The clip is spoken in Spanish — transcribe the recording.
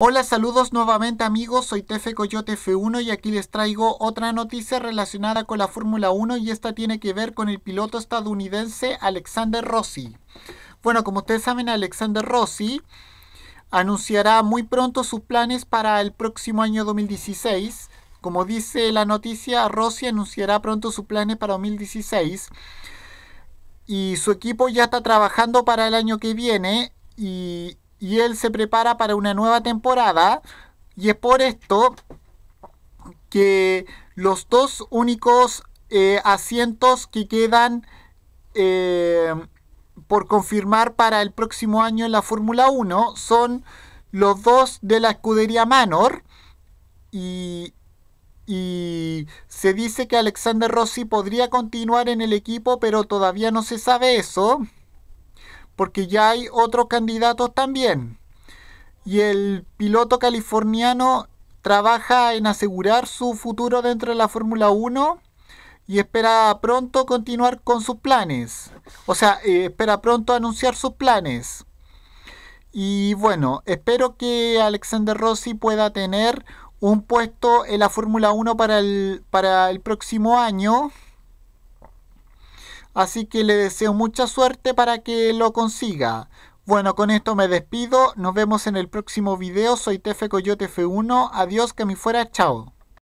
Hola, saludos nuevamente amigos, soy Tefe Coyote F1 y aquí les traigo otra noticia relacionada con la Fórmula 1 y esta tiene que ver con el piloto estadounidense Alexander Rossi. Bueno, como ustedes saben, Alexander Rossi anunciará muy pronto sus planes para el próximo año 2016. Como dice la noticia, Rossi anunciará pronto sus planes para 2016 y su equipo ya está trabajando para el año que viene y y él se prepara para una nueva temporada y es por esto que los dos únicos eh, asientos que quedan eh, por confirmar para el próximo año en la Fórmula 1 son los dos de la escudería Manor y, y se dice que Alexander Rossi podría continuar en el equipo pero todavía no se sabe eso porque ya hay otros candidatos también. Y el piloto californiano trabaja en asegurar su futuro dentro de la Fórmula 1 y espera pronto continuar con sus planes. O sea, eh, espera pronto anunciar sus planes. Y bueno, espero que Alexander Rossi pueda tener un puesto en la Fórmula 1 para el, para el próximo año. Así que le deseo mucha suerte para que lo consiga. Bueno, con esto me despido. Nos vemos en el próximo video. Soy Tefe Coyote F1. Adiós, que me fuera. Chao.